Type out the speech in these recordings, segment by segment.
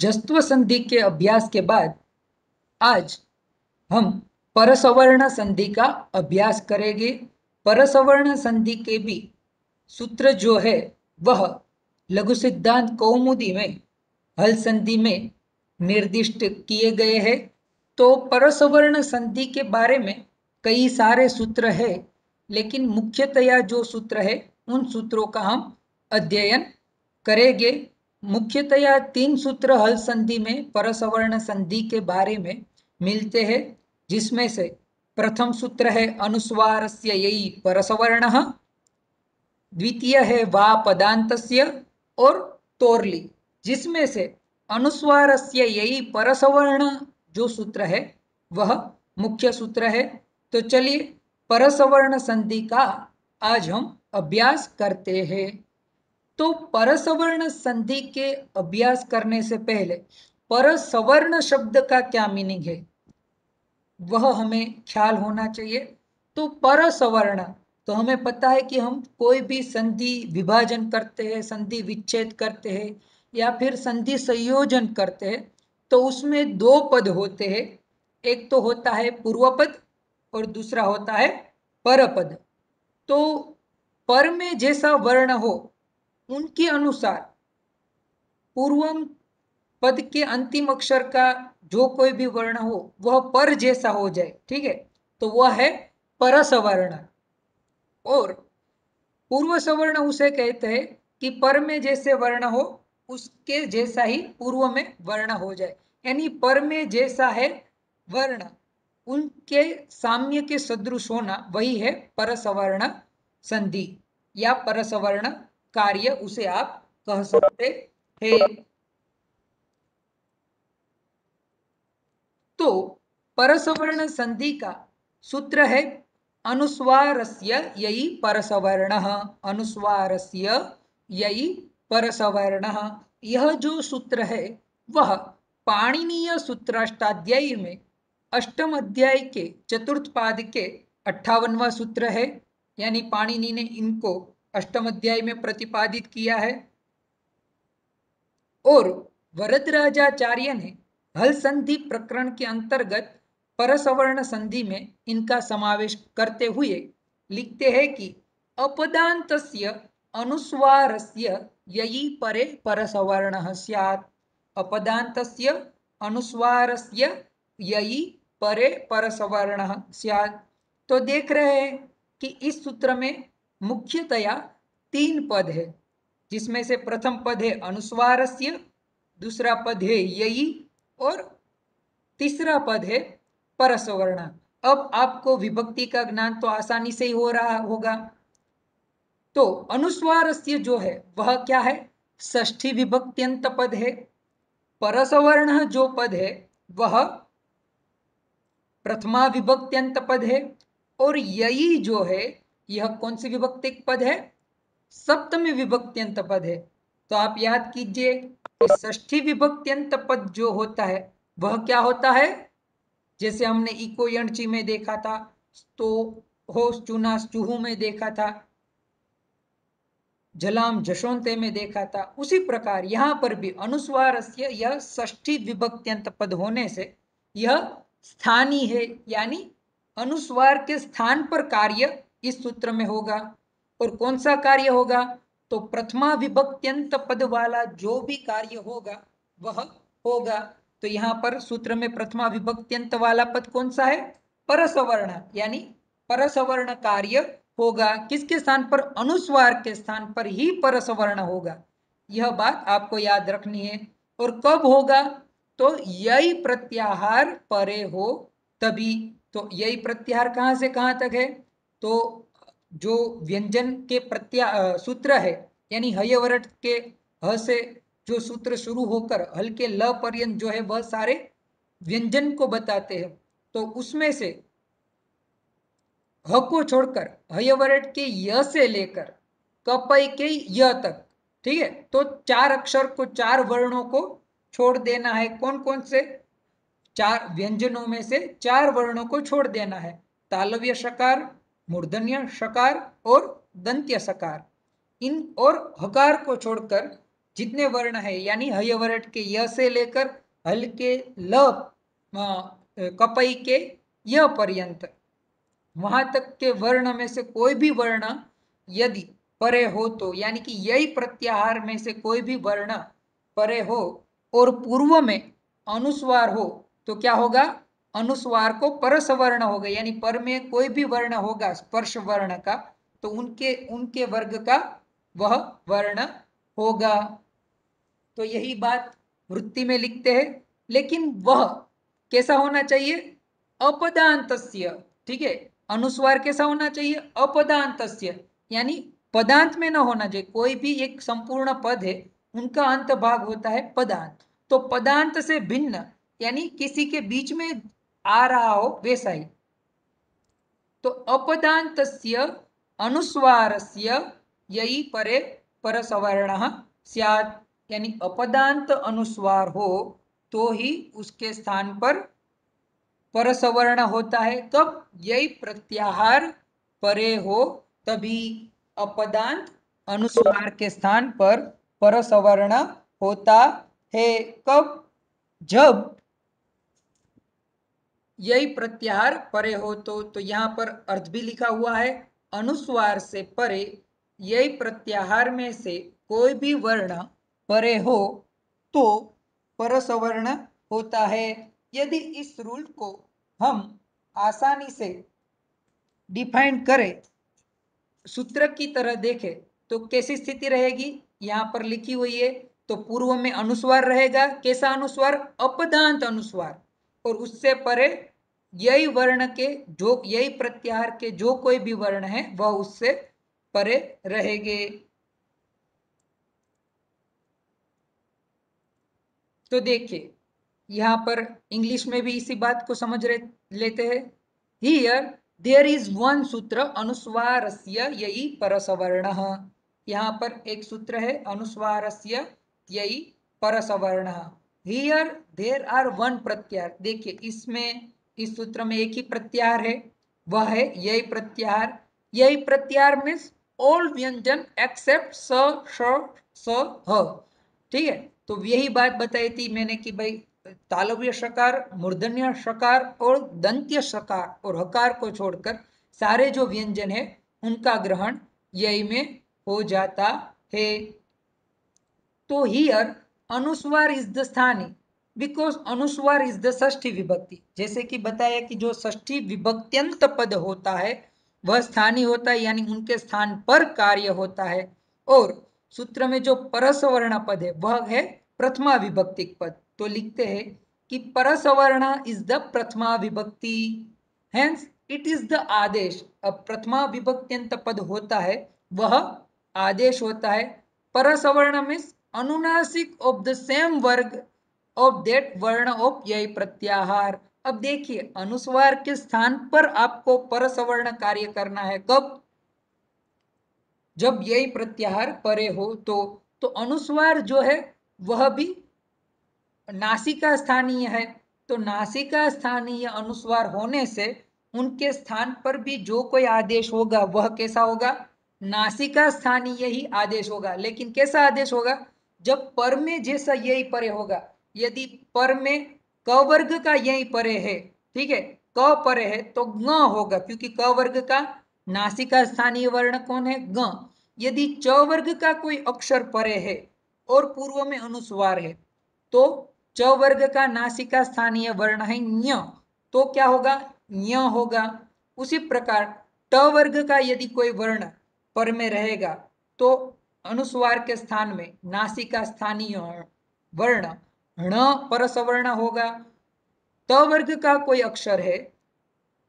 जस्त्व संधि के अभ्यास के बाद आज हम परसवर्ण संधि का अभ्यास करेंगे परसवर्ण संधि के भी सूत्र जो है वह लघु सिद्धांत कौमुदी में हल संधि में निर्दिष्ट किए गए हैं तो परसवर्ण संधि के बारे में कई सारे सूत्र है लेकिन मुख्यतया जो सूत्र है उन सूत्रों का हम अध्ययन करेंगे मुख्यतया तीन सूत्र हल संधि में परसवर्ण संधि के बारे में मिलते हैं जिसमें से प्रथम सूत्र है अनुस्वार से यही परसवर्ण द्वितीय है वा पदांत और तोरली जिसमें से अनुस्वार से यही परसवर्ण जो सूत्र है वह मुख्य सूत्र है तो चलिए परसवर्ण संधि का आज हम अभ्यास करते हैं तो परसवर्ण संधि के अभ्यास करने से पहले परसवर्ण शब्द का क्या मीनिंग है वह हमें ख्याल होना चाहिए तो परसवर्ण तो हमें पता है कि हम कोई भी संधि विभाजन करते हैं संधि विच्छेद करते हैं या फिर संधि संयोजन करते हैं तो उसमें दो पद होते हैं एक तो होता है पूर्व पद और दूसरा होता है परपद तो पर में जैसा वर्ण हो उनके अनुसार पूर्वम पद के अंतिम अक्षर का जो कोई भी वर्ण हो वह पर जैसा हो जाए ठीक है तो वह है परसवर्ण और पूर्व सवर्ण उसे कहते हैं कि पर में जैसे वर्ण हो उसके जैसा ही पूर्व में वर्ण हो जाए यानी पर में जैसा है वर्ण उनके साम्य के सदृश होना वही है परसवर्ण संधि या परसवर्ण कार्य उसे आप कह सकते हैं तो परसवर्ण संधि का सूत्र है अनुस्वारस्य यही परसवर्ण अनुस्वारस्य यही परसवर्ण यह जो सूत्र है वह पाणिनीय सूत्राष्टाध्यायी में अष्टम अध्याय के चतुर्थ पाद के अट्ठावनवा सूत्र है यानी पाणिनि ने इनको अष्टम अध्याय में प्रतिपादित किया है और वरदराजाचार्य ने हल संधि प्रकरण के अंतर्गत परसवर्ण संधि में इनका समावेश करते हुए लिखते हैं कि अपदांत अनुस्वारस्य यही परे परसवर्ण सियात अपदांतस्य अनुस्वारस्य यही परे परसवर्ण सियात तो देख रहे हैं कि इस सूत्र में मुख्यतया तीन पद है जिसमें से प्रथम पद है अनुस्वारस्य दूसरा पद है यही और तीसरा पद है परसवर्ण अब आपको विभक्ति का ज्ञान तो आसानी से ही हो रहा होगा तो अनुस्वारस्य जो है वह क्या है ष्ठी विभक्त्यंत पद है परसवर्ण जो पद है वह प्रथमा विभक्त्यंत पद है और यही जो है यह कौन सी विभक्तिक पद है सप्तमी विभक्त्यंत पद है तो आप याद कीजिए कि ष्ठी विभक्त्यंत पद जो होता है वह क्या होता है जैसे हमने इको यणची में देखा था तो हो चुना चूहू में देखा था जलाम जशोंते में देखा था उसी प्रकार यहां पर भी अनुस्वार से यह ष्ठी विभक्त्यंत पद होने से यह स्थानीय है यानी अनुस्वार के स्थान पर कार्य इस सूत्र में होगा और कौन सा कार्य होगा तो प्रथमा विभक्त्यंत पद वाला जो भी कार्य होगा वह होगा तो यहाँ पर सूत्र में प्रथमा विभक्त्यंत वाला पद कौन सा है परसवर्ण यानी परसवर्ण कार्य होगा किसके स्थान पर अनुस्वार के स्थान पर ही परसवर्ण होगा यह बात आपको याद रखनी है और कब होगा तो यही प्रत्याहार परे हो तभी तो यही प्रत्याहार कहाँ से कहाँ तक है तो जो व्यंजन के प्रत्या सूत्र है यानी हयवरट के ह से जो सूत्र शुरू होकर हल्के ल पर्यंत जो है वह सारे व्यंजन को बताते हैं तो उसमें से ह को छोड़कर हयवरट के य से लेकर कपय के य तक ठीक है तो चार अक्षर को चार वर्णों को छोड़ देना है कौन कौन से चार व्यंजनों में से चार वर्णों को छोड़ देना है तालव्य शकार मूर्धन्य शकार और दंत्य सकार इन और हकार को छोड़कर जितने वर्ण है यानी हय वर्ण के य से लेकर हल के ल कपई के य पर्यंत वहां तक के वर्ण में से कोई भी वर्ण यदि परे हो तो यानी कि यही प्रत्याहार में से कोई भी वर्ण परे हो और पूर्व में अनुस्वार हो तो क्या होगा अनुस्वार को परस वर्ण हो गया यानी पर में कोई भी वर्ण होगा स्पर्श वर्ण का तो उनके उनके वर्ग का वह वर्ण होगा तो यही बात वृत्ति में लिखते हैं लेकिन वह कैसा होना चाहिए अपदांत ठीक है अनुस्वार कैसा होना चाहिए अपदांत यानी पदांत में ना होना चाहिए कोई भी एक संपूर्ण पद है उनका अंत भाग होता है पदांत तो पदांत से भिन्न यानी किसी के बीच में आ रहा हो वैसा ही तो अपदांत अनुस्वार यही परे पर सवर्ण यानी अपदांत अनुस्वार हो तो ही उसके स्थान पर परसवर्ण होता है तब यही प्रत्याहार परे हो तभी अपदांत अनुस्वार के स्थान पर परसवर्ण होता है कब जब यही प्रत्याहार परे हो तो, तो यहाँ पर अर्थ भी लिखा हुआ है अनुस्वार से परे यही प्रत्याहार में से कोई भी वर्ण परे हो तो परसवर्ण होता है यदि इस रूल को हम आसानी से डिफाइन करें सूत्र की तरह देखें तो कैसी स्थिति रहेगी यहाँ पर लिखी हुई है तो पूर्व में अनुस्वार रहेगा कैसा अनुस्वार अपदांत अनुस्वार और उससे परे यही वर्ण के जो यही प्रत्याहार के जो कोई भी वर्ण है वह उससे परे रहेंगे तो देखिए यहाँ पर इंग्लिश में भी इसी बात को समझ रहे लेते हैं हियर देयर इज वन सूत्र अनुस्वार यही परसवर्ण यहाँ पर एक सूत्र है अनुस्वार यही परसवर्ण हियर देर आर वन प्रत्यार देखिए इसमें इस सूत्र में एक ही प्रत्याहार है वह है यही प्रत्याहार यही प्रत्याहार मीन्स ऑल व्यंजन एक्सेप्ट स स ह ठीक है तो यही बात बताई थी मैंने कि भाई तालव्य सकार मूर्धन्य सकार और दंत्य सकार और हकार को छोड़कर सारे जो व्यंजन है उनका ग्रहण यही में हो जाता है तो हियर अनुस्वार इज द स्थानी बिकॉज अनुस्वार इज द ष्ठी विभक्ति जैसे कि बताया कि जो ष्ठी विभक्त्यंत पद होता है वह स्थानीय होता है यानी उनके स्थान पर कार्य होता है और सूत्र में जो परसवर्ण पद है वह है प्रथमा विभक्ति पद तो लिखते हैं कि परसवर्ण इज द प्रथमा विभक्ति हेंस इट इज द आदेश अब प्रथमा विभक्त्यंत पद होता है वह आदेश होता है परसवर्ण मीन्स अनुनासिक ऑफ द सेम वर्ग ऑफ देट वर्ण ऑफ यही प्रत्याहार अब देखिए अनुस्वार के स्थान पर आपको परसवर्ण कार्य करना है कब जब यही प्रत्याहार परे हो तो तो अनुस्वार जो है वह भी नासिका स्थानीय है तो नासिका स्थानीय अनुस्वार होने से उनके स्थान पर भी जो कोई आदेश होगा वह कैसा होगा नासिका स्थानीय ही आदेश होगा लेकिन कैसा आदेश होगा जब पर में जैसा यही परे होगा यदि पर में क वर्ग का यही परे है ठीक है क परे है तो ग होगा क्योंकि क वर्ग का नासिका स्थानीय वर्ण कौन है ग यदि च वर्ग का कोई अक्षर परे है और पूर्व में अनुस्वार है तो च वर्ग का नासिका स्थानीय वर्ण है ञ तो क्या होगा ञ होगा उसी प्रकार ट वर्ग का यदि कोई वर्ण पर में रहेगा तो अनुस्वार के स्थान में नासिका स्थानीय वर्ण ण परसवर्ण होगा त वर्ग का कोई अक्षर है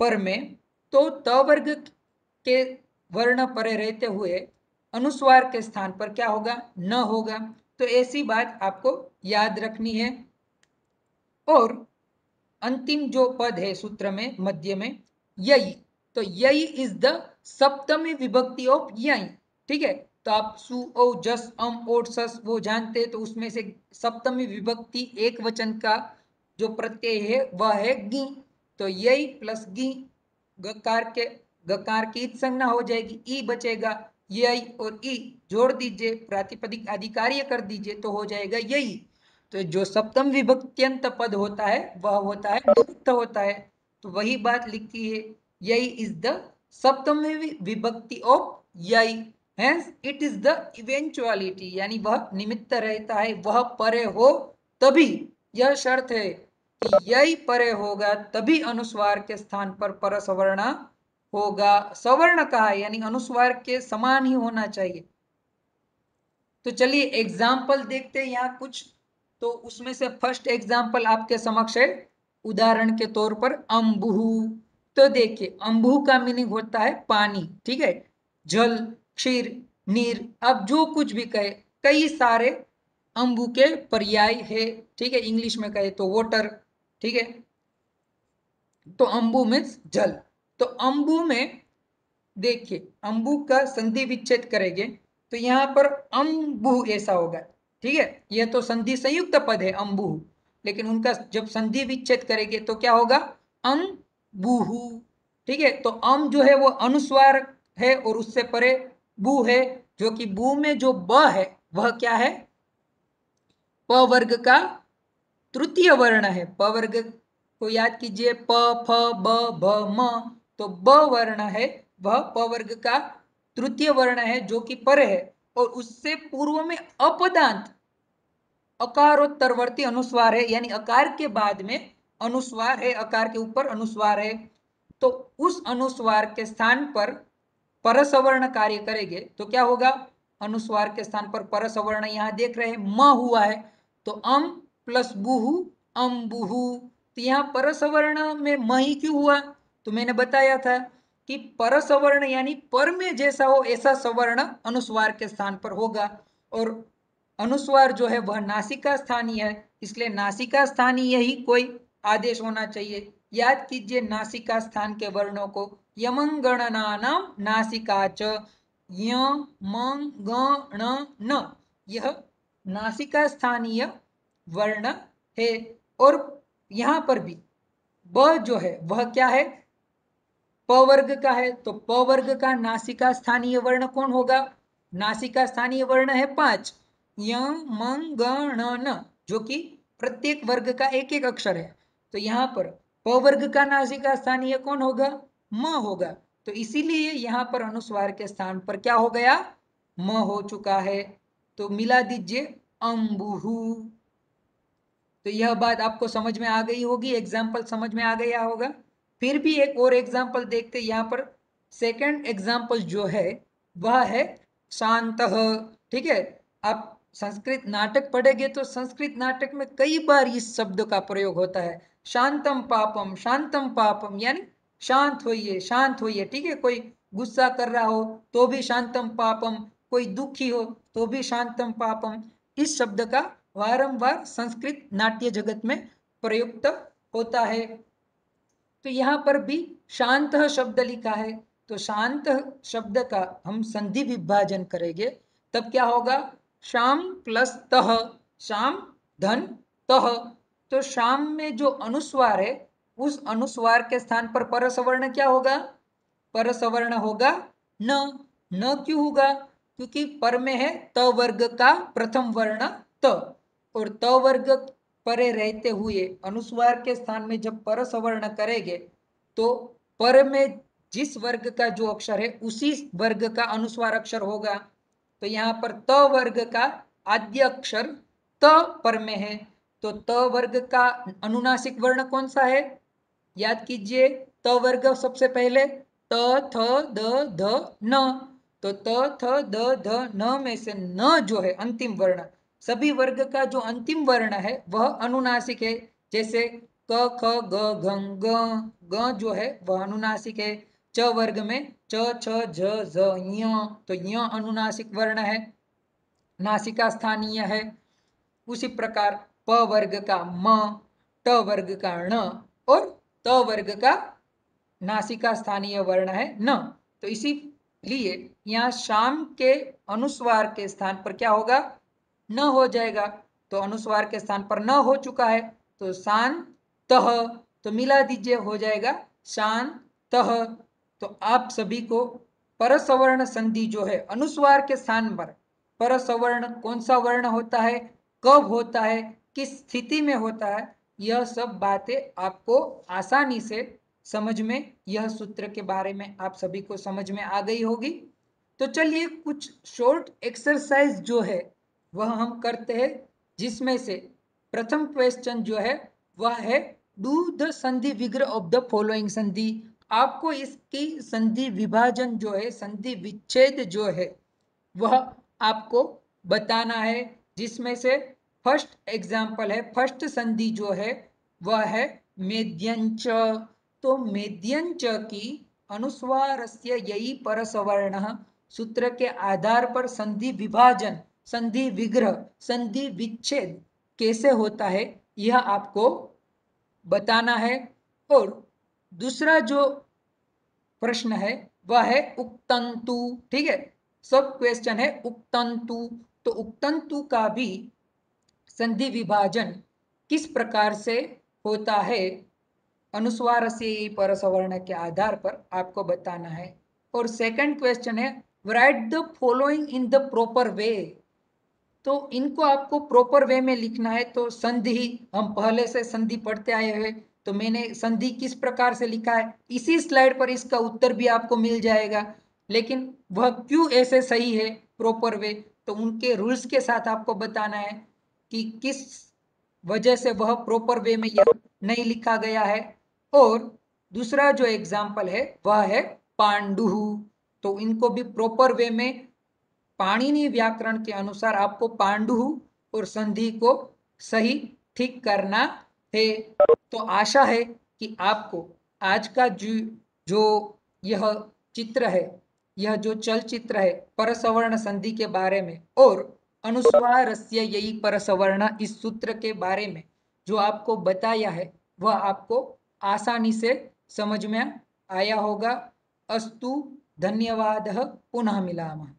पर में तो त वर्ग के वर्ण परे रहते हुए अनुस्वार के स्थान पर क्या होगा न होगा तो ऐसी बात आपको याद रखनी है और अंतिम जो पद है सूत्र में मध्य में यही तो यही इज द सप्तमी विभक्ति ऑफ यही ठीक है सु औ जस अम और सस वो जानते तो उसमें से सप्तमी विभक्ति एक वचन का जो प्रत्यय है वह है गी तो यही प्लस गी गकार के गकार की संज्ञा हो जाएगी ई बचेगा यही और ई जोड़ दीजिए प्रातिपदिक अधिकार्य कर दीजिए तो हो जाएगा यही तो जो सप्तम विभक्त्यंत पद होता है वह होता है लुप्त होता है तो वही बात लिखती है यही इज द सप्तम विभक्ति ऑफ यही इट इज द इवेंचुअलिटी यानी वह निमित्त रहता है वह परे हो तभी यह शर्त है कि यही परे होगा तभी अनुस्वार के स्थान पर पर सवर्ण होगा सवर्ण का है यानी अनुस्वार के समान ही होना चाहिए तो चलिए एग्जाम्पल देखते हैं यहाँ कुछ तो उसमें से फर्स्ट एग्जाम्पल आपके समक्ष है उदाहरण के तौर पर अम्बू तो देखिए अम्बू का मीनिंग होता है पानी ठीक है जल क्षीर नीर आप जो कुछ भी कहे कई सारे अम्बू के पर्याय है ठीक है इंग्लिश में कहे तो वोटर ठीक है तो अम्बू मीन्स जल तो अम्बू में देखिए अम्बू का संधि विच्छेद करेंगे तो यहाँ पर अंबु ऐसा होगा ठीक है यह तो संधि संयुक्त पद है अंबु लेकिन उनका जब संधि विच्छेद करेंगे तो क्या होगा अंबूहू ठीक है तो अम जो है वो अनुस्वार है और उससे परे बू है जो कि बू में जो ब है वह क्या है प वर्ग का तृतीय वर्ण है प वर्ग को याद कीजिए प फ ब भ म तो ब वर्ण है वह प वर्ग का तृतीय वर्ण है जो कि पर है और उससे पूर्व में अपदांत अकारोत्तरवर्ती अनुस्वार है यानी अकार के बाद में अनुस्वार है अकार के ऊपर अनुस्वार है तो उस अनुस्वार के स्थान पर परसवर्ण कार्य करेंगे तो क्या होगा अनुस्वार के स्थान पर परसवर्ण यहाँ देख रहे हैं म हुआ है तो अम प्लस बुहु अम बुहु तो यहाँ परसवर्ण में म ही क्यों हुआ तो मैंने बताया था कि परसवर्ण यानी पर में जैसा हो ऐसा सवर्ण अनुस्वार के स्थान पर होगा और अनुस्वार जो है वह नासिका स्थानीय है इसलिए नासिका स्थानीय ही कोई आदेश होना चाहिए याद कीजिए नासिका स्थान के वर्णों को यमंगणनानाम नासिकाच यमंगणन यह नासिका स्थानीय वर्ण है और यहाँ पर भी ब जो है वह क्या है प वर्ग का है तो प वर्ग का नासिका स्थानीय वर्ण कौन होगा नासिका स्थानीय वर्ण है पांच यमंगणन जो कि प्रत्येक वर्ग का एक एक अक्षर है तो यहाँ पर प वर्ग का नासिका स्थानीय कौन होगा म होगा तो इसीलिए यहाँ पर अनुस्वार के स्थान पर क्या हो गया म हो चुका है तो मिला दीजिए अम्बुहु तो यह बात आपको समझ में आ गई होगी एग्जाम्पल समझ में आ गया होगा फिर भी एक और एग्जाम्पल देखते यहाँ पर सेकंड एग्जाम्पल जो है वह है शांत ठीक है आप संस्कृत नाटक पढ़ेंगे तो संस्कृत नाटक में कई बार इस शब्द का प्रयोग होता है शांतम पापम शांतम पापम यानी शांत होइए शांत होइए ठीक है कोई गुस्सा कर रहा हो तो भी शांतम पापम कोई दुखी हो तो भी शांतम पापम इस शब्द का वारंवार संस्कृत नाट्य जगत में प्रयुक्त होता है तो यहाँ पर भी शांत शब्द लिखा है तो शांत शब्द का हम संधि विभाजन करेंगे तब क्या होगा शाम प्लस तह शाम धन तह तो शाम में जो अनुस्वार है उस अनुस्वार के स्थान पर परसवर्ण क्या होगा परसवर्ण होगा न न क्यों होगा क्योंकि पर में है त वर्ग का प्रथम वर्ण त और त वर्ग परे रहते हुए अनुस्वार के स्थान में जब परसवर्ण करेंगे तो पर में जिस वर्ग का जो अक्षर है उसी वर्ग का अनुस्वार अक्षर होगा तो यहाँ पर त वर्ग का आद्य अक्षर त पर में है तो त वर्ग का अनुनासिक वर्ण कौन सा है याद कीजिए त वर्ग सबसे पहले त थ द ध न तो त थ द ध न में से न जो है अंतिम वर्ण सभी वर्ग का जो अंतिम वर्ण है वह अनुनासिक है जैसे क ख ग घ ग ग जो है वह अनुनासिक है च वर्ग में च छ ज ज य तो य अनुनासिक वर्ण है नासिका स्थानीय है उसी प्रकार प वर्ग का म ट वर्ग का ण और त तो वर्ग का नासिका स्थानीय वर्ण है न तो इसी लिए यहाँ शाम के अनुस्वार के स्थान पर क्या होगा न हो जाएगा तो अनुस्वार के स्थान पर न हो चुका है तो शान तह तो मिला दीजिए हो जाएगा शान तह तो आप सभी को परसवर्ण संधि जो है अनुस्वार के स्थान पर परसवर्ण कौन सा वर्ण होता है कब होता है किस स्थिति में होता है यह सब बातें आपको आसानी से समझ में यह सूत्र के बारे में आप सभी को समझ में आ गई होगी तो चलिए कुछ शॉर्ट एक्सरसाइज जो है वह हम करते हैं जिसमें से प्रथम क्वेश्चन जो है वह है डू द संधि विग्रह ऑफ द फॉलोइंग संधि आपको इसकी संधि विभाजन जो है संधि विच्छेद जो है वह आपको बताना है जिसमें से फर्स्ट एग्जाम्पल है फर्स्ट संधि जो है वह है मेद्यंच तो मेद्यंच की अनुस्वार से यही परसवर्ण सूत्र के आधार पर संधि विभाजन संधि विग्रह संधि विच्छेद कैसे होता है यह आपको बताना है और दूसरा जो प्रश्न है वह है उक्तंतु ठीक है सब क्वेश्चन है उक्तंतु तो उक्तंतु का भी संधि विभाजन किस प्रकार से होता है अनुस्वार से सवर्ण के आधार पर आपको बताना है और सेकंड क्वेश्चन है write the following in the proper way तो इनको आपको प्रॉपर वे में लिखना है तो संधि हम पहले से संधि पढ़ते आए हुए तो मैंने संधि किस प्रकार से लिखा है इसी स्लाइड पर इसका उत्तर भी आपको मिल जाएगा लेकिन वह क्यों ऐसे सही है प्रॉपर वे तो उनके रूल्स के साथ आपको बताना है कि किस वजह से वह प्रॉपर वे में यह नहीं लिखा गया है और दूसरा जो एग्जाम्पल है वह है पांडु तो इनको भी प्रॉपर वे में पाणिनि व्याकरण के अनुसार आपको पांडु और संधि को सही ठीक करना है तो आशा है कि आपको आज का जो जो यह चित्र है यह जो चलचित्र है परसवर्ण संधि के बारे में और अनुस्वार यही पर सवर्ण इस सूत्र के बारे में जो आपको बताया है वह आपको आसानी से समझ में आया होगा अस्तु धन्यवाद पुनः मिलामः